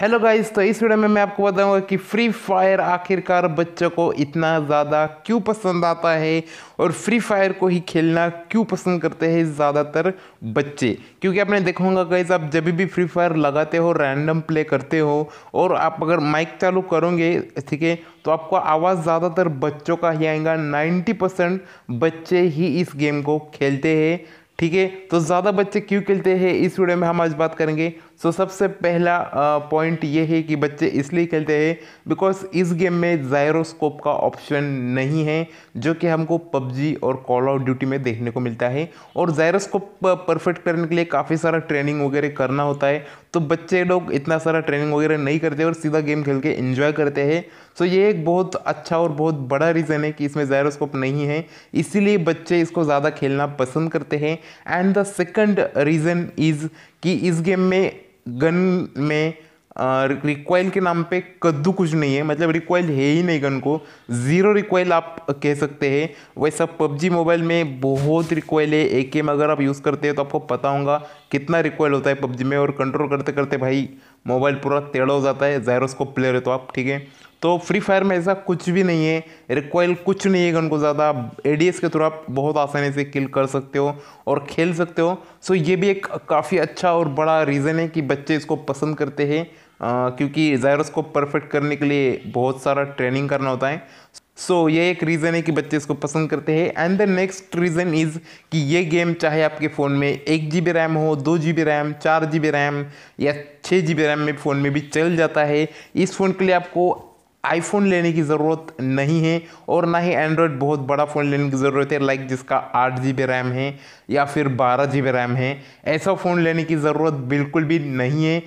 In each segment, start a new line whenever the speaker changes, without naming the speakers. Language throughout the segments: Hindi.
हेलो गाइस तो इस वीडियो में मैं आपको बताऊंगा कि फ्री फायर आखिरकार बच्चों को इतना ज़्यादा क्यों पसंद आता है और फ्री फायर को ही खेलना क्यों पसंद करते हैं ज़्यादातर बच्चे क्योंकि आपने देखा होगा गाइस आप जब भी फ्री फायर लगाते हो रैंडम प्ले करते हो और आप अगर माइक चालू करोगे ठीक है तो आपको आवाज़ ज़्यादातर बच्चों का ही आएगा नाइन्टी बच्चे ही इस गेम को खेलते हैं ठीक है तो ज़्यादा बच्चे क्यों खेलते हैं इस वीडियो में हम आज बात करेंगे सो सबसे पहला पॉइंट ये है कि बच्चे इसलिए खेलते हैं बिकॉज इस गेम में जायरोस्कोप का ऑप्शन नहीं है जो कि हमको पबजी और कॉल ऑफ ड्यूटी में देखने को मिलता है और जायरोस्कोप परफेक्ट करने के लिए काफ़ी सारा ट्रेनिंग वगैरह करना होता है तो बच्चे लोग इतना सारा ट्रेनिंग वगैरह नहीं करते और सीधा गेम खेल के इन्जॉय करते हैं सो so, ये एक बहुत अच्छा और बहुत बड़ा रीज़न है कि इसमें जायरोस्कोप नहीं है इसीलिए बच्चे इसको ज़्यादा खेलना पसंद करते हैं and the second reason is कि इस गेम में गन में रिकॉयल के नाम पे कद्दू कुछ नहीं है मतलब रिकॉयल है ही नहीं गन को ज़ीरो रिकॉयल आप कह सकते हैं वैसा पबजी मोबाइल में बहुत रिकॉयल है एक एम अगर आप यूज़ करते हैं तो आपको पता होगा कितना रिकॉयल होता है पबजी में और कंट्रोल करते करते भाई मोबाइल पूरा टेढ़ा हो जाता है जायरोस्कोप प्लेयर है तो आप ठीक है तो फ्री फायर में ऐसा कुछ भी नहीं है रिक्वाइल कुछ नहीं है गन को ज़्यादा एडीएस के थ्रू आप बहुत आसानी से किल कर सकते हो और खेल सकते हो सो ये भी एक काफ़ी अच्छा और बड़ा रीज़न है कि बच्चे इसको पसंद करते हैं क्योंकि जायरोस्कोप परफेक्ट करने के लिए बहुत सारा ट्रेनिंग करना होता है सो so, ये एक रीज़न है कि बच्चे इसको पसंद करते हैं and the next reason is कि ये गेम चाहे आपके फ़ोन में एक जी बी रैम हो दो जी बी रैम चार जी बी रैम या छः जी बी रैम में फ़ोन में भी चल जाता है इस फ़ोन के लिए आपको आईफोन लेने की ज़रूरत नहीं है और ना ही एंड्रॉयड बहुत बड़ा फ़ोन लेने की ज़रूरत है लाइक जिसका आठ जी बी रैम है या फिर बारह जी बी रैम है ऐसा फ़ोन लेने की ज़रूरत बिल्कुल भी नहीं है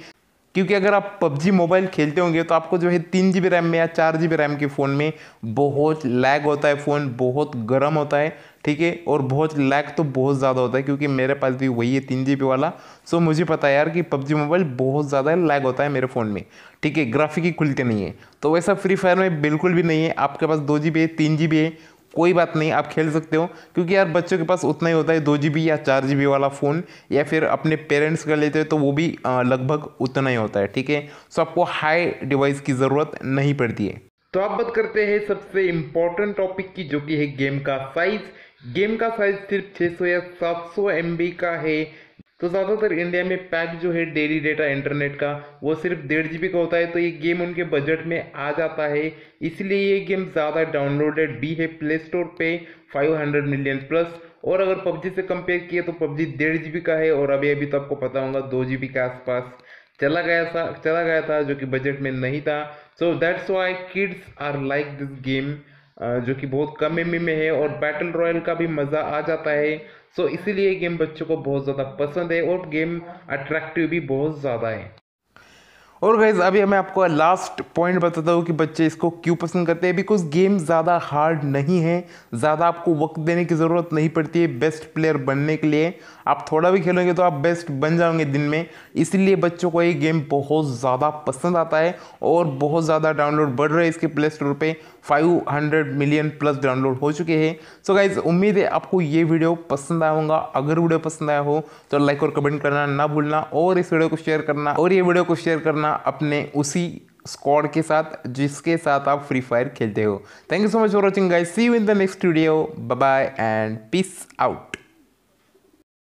क्योंकि अगर आप पबजी मोबाइल खेलते होंगे तो आपको जो है तीन जी रैम में या चार जी रैम के फ़ोन में बहुत लैग होता है फ़ोन बहुत गर्म होता है ठीक है और बहुत लैग तो बहुत ज़्यादा होता है क्योंकि मेरे पास भी वही है तीन जी वाला सो मुझे पता है यार कि पबजी मोबाइल बहुत ज़्यादा लैग होता है मेरे फ़ोन में ठीक है ग्राफिक ही खुलते नहीं है तो वैसा फ्री फायर में बिल्कुल भी नहीं है आपके पास दो जी है तीन जी है कोई बात नहीं आप खेल सकते हो क्योंकि यार बच्चों के पास उतना ही होता है दो जी या चार जी वाला फ़ोन या फिर अपने पेरेंट्स का लेते हो तो वो भी लगभग उतना ही होता है ठीक है सो आपको हाई डिवाइस की ज़रूरत नहीं पड़ती है तो आप बात करते हैं सबसे इम्पोर्टेंट टॉपिक की जो कि है गेम का साइज़ गेम का साइज़ सिर्फ 600 या 700 एमबी का है तो ज़्यादातर इंडिया में पैक जो है डेली डेटा इंटरनेट का वो सिर्फ डेढ़ जी का होता है तो ये गेम उनके बजट में आ जाता है इसलिए ये गेम ज़्यादा डाउनलोडेड भी है प्ले स्टोर पे 500 मिलियन प्लस और अगर पबजी से कंपेयर किया तो पबजी डेढ़ जी का है और अभी अभी तो आपको पता होगा दो जी के आसपास चला गया था चला गया था जो कि बजट में नहीं था so that's why kids are like this game जो कि बहुत कम एम में है और बैटल रॉयल का भी मज़ा आ जाता है सो so, इसीलिए गेम बच्चों को बहुत ज़्यादा पसंद है और गेम अट्रैक्टिव भी बहुत ज़्यादा है और गैज़ अभी मैं आपको लास्ट पॉइंट बताता हूँ कि बच्चे इसको क्यों पसंद करते हैं बिकॉज गेम ज़्यादा हार्ड नहीं है ज़्यादा आपको वक्त देने की ज़रूरत नहीं पड़ती है बेस्ट प्लेयर बनने के लिए आप थोड़ा भी खेलोगे तो आप बेस्ट बन जाओगे दिन में इसलिए बच्चों को ये गेम बहुत ज़्यादा पसंद आता है और बहुत ज़्यादा डाउनलोड बढ़ रहे हैं इसके प्ले स्टोर पर फाइव मिलियन प्लस डाउनलोड हो चुके हैं सो गाइज़ उम्मीद है आपको ये वीडियो पसंद आया होगा अगर वीडियो पसंद आया हो तो लाइक और कमेंट करना ना भूलना और इस वीडियो को शेयर करना और ये वीडियो को शेयर करना करना अपने उसी स्क्वाड के साथ जिसके साथ आप फ्री फायर खेलते हो thank you so much for watching guys see you in the next video bye bye and peace out